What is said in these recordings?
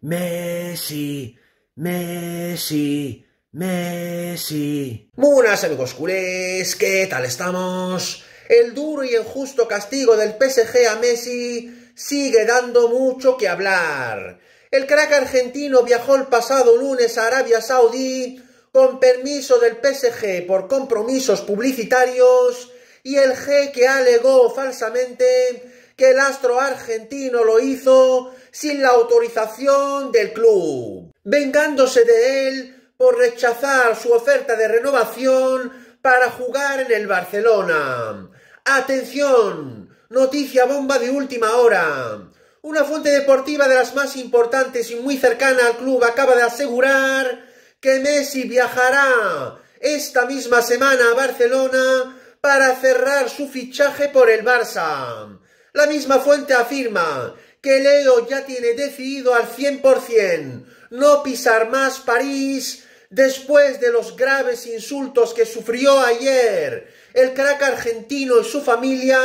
Messi, Messi, Messi. Buenas amigos culés, ¿qué tal estamos? El duro y injusto castigo del PSG a Messi sigue dando mucho que hablar. El crack argentino viajó el pasado lunes a Arabia Saudí con permiso del PSG por compromisos publicitarios y el G que alegó falsamente que el astro argentino lo hizo sin la autorización del club, vengándose de él por rechazar su oferta de renovación para jugar en el Barcelona. Atención, noticia bomba de última hora. Una fuente deportiva de las más importantes y muy cercana al club acaba de asegurar que Messi viajará esta misma semana a Barcelona para cerrar su fichaje por el Barça. La misma fuente afirma que Leo ya tiene decidido al 100% no pisar más París después de los graves insultos que sufrió ayer el crack argentino y su familia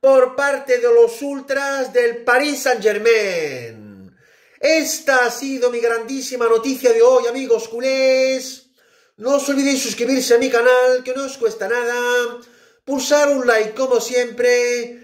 por parte de los ultras del Paris Saint-Germain. Esta ha sido mi grandísima noticia de hoy, amigos culés. No os olvidéis suscribirse a mi canal, que no os cuesta nada. Pulsar un like como siempre